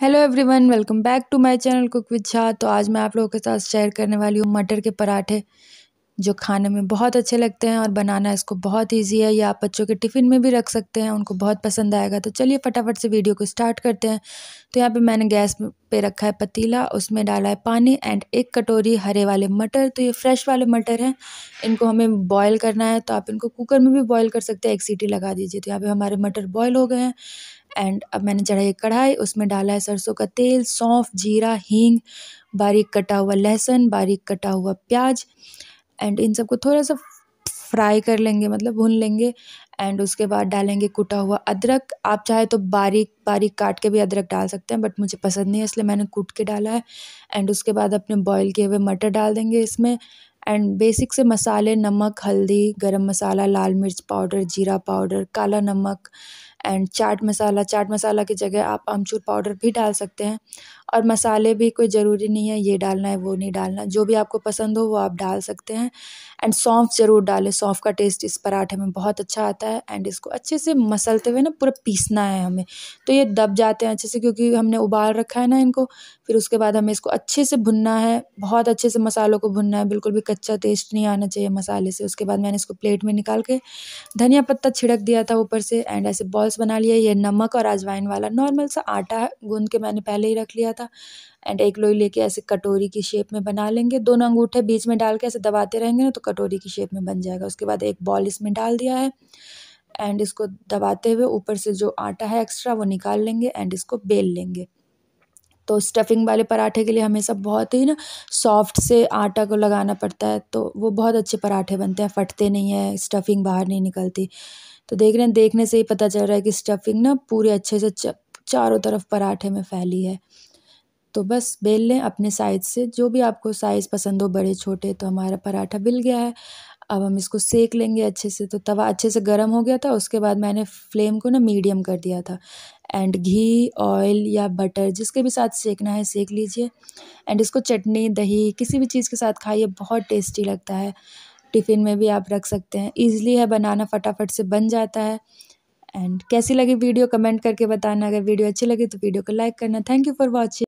hello everyone welcome back to my channel cook with Shah तो आज मैं आप लोगों के साथ शेयर करने वाली हूँ मटर के पराठे जो खाने में बहुत अच्छे लगते हैं और बनाना इसको बहुत इजी है या आप बच्चों के टिफ़िन में भी रख सकते हैं उनको बहुत पसंद आएगा तो चलिए फटाफट से वीडियो को स्टार्ट करते हैं तो यहाँ पर मैंने गैस पर रखा है पतीला उसमें डाला है पानी एंड एक कटोरी हरे वाले मटर तो ये फ्रेश वाले मटर हैं इनको हमें बॉयल करना है तो आप इनको कुकर में भी बॉयल कर सकते हैं एक सीटी लगा दीजिए तो यहाँ पर हमारे मटर बॉयल हो गए हैं एंड अब मैंने चढ़ाई कढ़ाई उसमें डाला है सरसों का तेल सौंफ जीरा हींग बारीक कटा हुआ लहसुन बारीक कटा हुआ प्याज एंड इन सबको थोड़ा सा फ्राई कर लेंगे मतलब भून लेंगे एंड उसके बाद डालेंगे कुटा हुआ अदरक आप चाहे तो बारीक बारीक काट के भी अदरक डाल सकते हैं बट मुझे पसंद नहीं है इसलिए मैंने कूट के डाला है एंड उसके बाद अपने बॉईल किए हुए मटर डाल देंगे इसमें एंड बेसिक से मसाले नमक हल्दी गरम मसाला लाल मिर्च पाउडर जीरा पाउडर काला नमक एंड चाट मसाला चाट मसाला की जगह आप अमचूर पाउडर भी डाल सकते हैं और मसाले भी कोई ज़रूरी नहीं है ये डालना है वो नहीं डालना जो भी आपको पसंद हो वो आप डाल सकते हैं एंड सौंफ ज़रूर डालें सौंफ का टेस्ट इस पराठे में बहुत अच्छा आता है एंड इसको अच्छे से मसलते हुए ना पूरा पीसना है हमें तो ये दब जाते हैं अच्छे से क्योंकि हमने उबाल रखा है ना इनको फिर उसके बाद हमें इसको अच्छे से भुनना है बहुत अच्छे से मसालों को भुनना है बिल्कुल भी कच्चा टेस्ट नहीं आना चाहिए मसाले से उसके बाद मैंने इसको प्लेट में निकाल के धनिया पत्ता छिड़क दिया था ऊपर से एंड ऐसे बहुत बॉल्स बना लिए ये नमक और अजवाइन वाला नॉर्मल सा आटा गूंद के मैंने पहले ही रख लिया था एंड एक लोई लेके ऐसे कटोरी की शेप में बना लेंगे दोनों अंगूठे बीच में डाल के ऐसे दबाते रहेंगे ना तो कटोरी की शेप में बन जाएगा उसके बाद एक बॉल इसमें डाल दिया है एंड इसको दबाते हुए ऊपर से जो आटा है एक्स्ट्रा वो निकाल लेंगे एंड इसको बेल लेंगे तो स्टफिंग वाले पराठे के लिए हमेशा बहुत ही ना सॉफ्ट से आटा को लगाना पड़ता है तो वो बहुत अच्छे पराठे बनते हैं फटते नहीं हैं स्टफिंग बाहर नहीं निकलती तो देख रहे हैं देखने से ही पता चल रहा है कि स्टफिंग ना पूरे अच्छे से चारों तरफ पराठे में फैली है तो बस बेल लें अपने साइज़ से जो भी आपको साइज़ पसंद हो बड़े छोटे तो हमारा पराठा बिल गया है अब हम इसको सेक लेंगे अच्छे से तो तवा अच्छे से गर्म हो गया था उसके बाद मैंने फ्लेम को ना मीडियम कर दिया था एंड घी ऑयल या बटर जिसके भी साथ सेकना है सेक लीजिए एंड इसको चटनी दही किसी भी चीज़ के साथ खाइए बहुत टेस्टी लगता है टिफ़िन में भी आप रख सकते हैं ईज़िली है बनाना फटाफट से बन जाता है एंड कैसी लगी वीडियो कमेंट करके बताना अगर वीडियो अच्छी लगी तो वीडियो को लाइक करना थैंक यू फॉर वॉचिंग